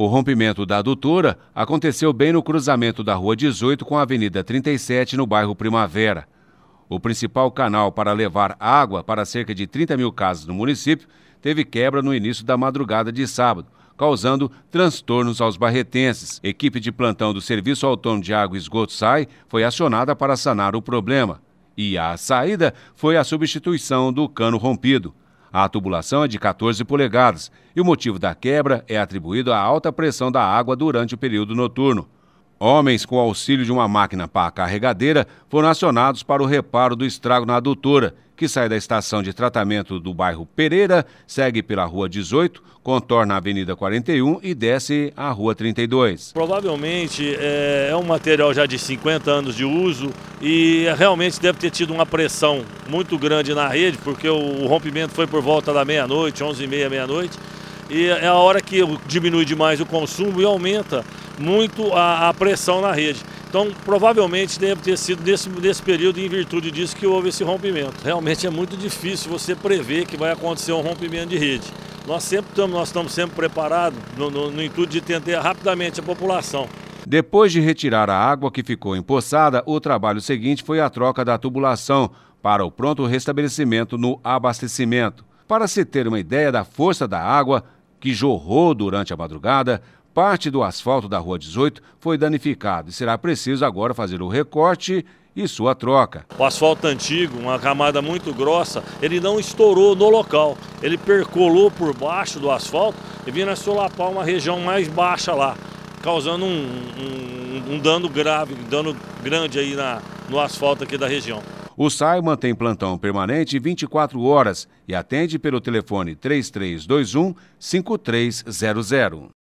O rompimento da adutora aconteceu bem no cruzamento da Rua 18 com a Avenida 37, no bairro Primavera. O principal canal para levar água para cerca de 30 mil casas no município teve quebra no início da madrugada de sábado, causando transtornos aos barretenses. Equipe de plantão do Serviço Autônomo de Água e Esgoto SAI foi acionada para sanar o problema. E a saída foi a substituição do cano rompido. A tubulação é de 14 polegadas e o motivo da quebra é atribuído à alta pressão da água durante o período noturno. Homens com auxílio de uma máquina para carregadeira foram acionados para o reparo do estrago na adutora, que sai da estação de tratamento do bairro Pereira, segue pela Rua 18, contorna a Avenida 41 e desce a Rua 32. Provavelmente é, é um material já de 50 anos de uso e realmente deve ter tido uma pressão muito grande na rede, porque o, o rompimento foi por volta da meia-noite, 11h30, meia-noite, e é a hora que diminui demais o consumo e aumenta muito a, a pressão na rede. Então, provavelmente deve ter sido nesse, nesse período, em virtude disso, que houve esse rompimento. Realmente é muito difícil você prever que vai acontecer um rompimento de rede. Nós sempre estamos, nós estamos sempre preparados no, no, no intuito de atender rapidamente a população. Depois de retirar a água que ficou empoçada, o trabalho seguinte foi a troca da tubulação para o pronto restabelecimento no abastecimento. Para se ter uma ideia da força da água que jorrou durante a madrugada, Parte do asfalto da Rua 18 foi danificado e será preciso agora fazer o recorte e sua troca. O asfalto antigo, uma camada muito grossa, ele não estourou no local. Ele percolou por baixo do asfalto e vinha solapar uma região mais baixa lá, causando um, um, um dano grave, um dano grande aí na, no asfalto aqui da região. O SAI mantém plantão permanente 24 horas e atende pelo telefone 3321 5300.